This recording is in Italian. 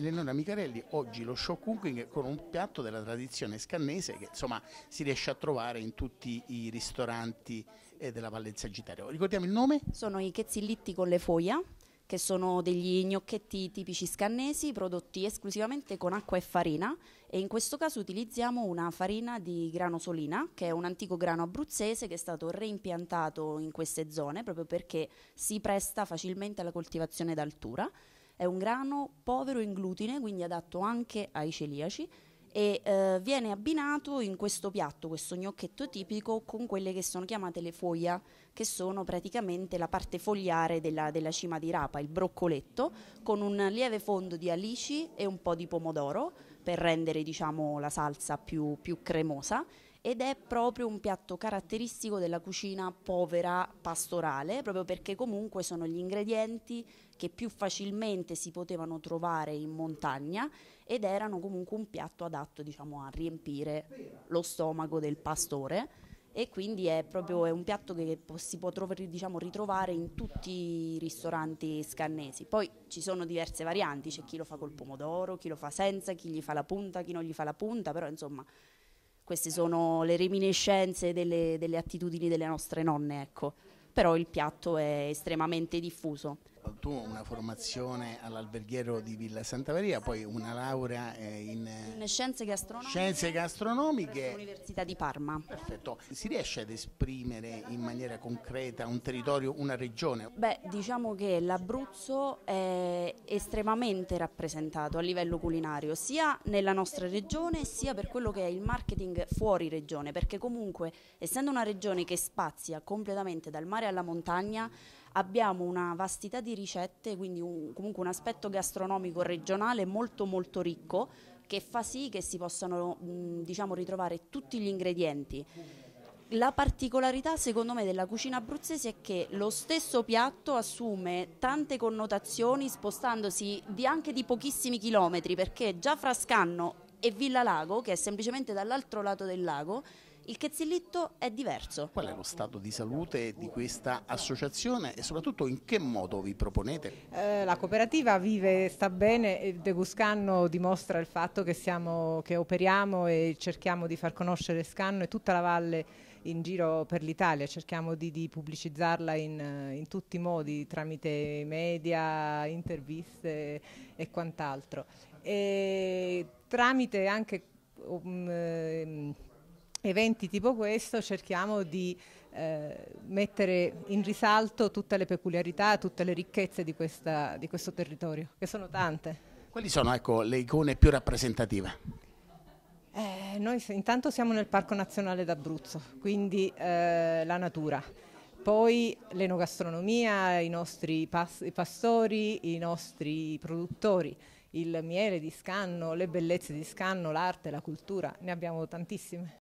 Eleonora Micarelli oggi lo show cooking con un piatto della tradizione scannese che insomma si riesce a trovare in tutti i ristoranti eh, della Valle del Sagittario. Ricordiamo il nome? Sono i chezzillitti con le foglie che sono degli gnocchetti tipici scannesi prodotti esclusivamente con acqua e farina e in questo caso utilizziamo una farina di grano solina che è un antico grano abruzzese che è stato reimpiantato in queste zone proprio perché si presta facilmente alla coltivazione d'altura è un grano povero in glutine, quindi adatto anche ai celiaci e eh, viene abbinato in questo piatto, questo gnocchetto tipico, con quelle che sono chiamate le foglia, che sono praticamente la parte fogliare della, della, cima di rapa, il broccoletto, con un lieve fondo di alici e un po' di pomodoro per rendere diciamo, la salsa più, più cremosa ed è proprio un piatto caratteristico della cucina povera pastorale, proprio perché comunque sono gli ingredienti che più facilmente si potevano trovare in montagna ed erano comunque un piatto adatto diciamo, a riempire lo stomaco del pastore e quindi è proprio è un piatto che si può trovare, diciamo, ritrovare in tutti i ristoranti scannesi. Poi ci sono diverse varianti, c'è chi lo fa col pomodoro, chi lo fa senza, chi gli fa la punta, chi non gli fa la punta, però insomma queste sono le reminiscenze delle, delle attitudini delle nostre nonne, ecco. però il piatto è estremamente diffuso tu una formazione all'alberghiero di Villa Santa Maria, poi una laurea eh, in, eh, in scienze, gastronomiche, scienze gastronomiche all'Università di Parma. Perfetto. Si riesce ad esprimere in maniera concreta un territorio, una regione? Beh, diciamo che l'Abruzzo è estremamente rappresentato a livello culinario, sia nella nostra regione sia per quello che è il marketing fuori regione, perché comunque essendo una regione che spazia completamente dal mare alla montagna, abbiamo una vastità di ricette, quindi un, comunque un aspetto gastronomico regionale molto molto ricco che fa sì che si possano mh, diciamo, ritrovare tutti gli ingredienti. La particolarità secondo me della cucina abruzzese è che lo stesso piatto assume tante connotazioni spostandosi di anche di pochissimi chilometri perché già Frascanno e Villa Lago, che è semplicemente dall'altro lato del lago, il chezzillitto è diverso. Qual è lo stato di salute di questa associazione e soprattutto in che modo vi proponete? Eh, la cooperativa vive, sta bene, e De Guscanno dimostra il fatto che, siamo, che operiamo e cerchiamo di far conoscere Scanno e tutta la valle in giro per l'Italia, cerchiamo di, di pubblicizzarla in, in, tutti i modi, tramite media, interviste e quant'altro. E tramite anche um, ehm, eventi tipo questo cerchiamo di eh, mettere in risalto tutte le peculiarità, tutte le ricchezze di, questa, di questo territorio, che sono tante. Quali sono ecco, le icone più rappresentative? Eh, noi intanto siamo nel Parco Nazionale d'Abruzzo, quindi eh, la natura. Poi l'enogastronomia, i nostri pas pastori, i nostri produttori, il miele di Scanno, le bellezze di Scanno, l'arte, la cultura, ne abbiamo tantissime.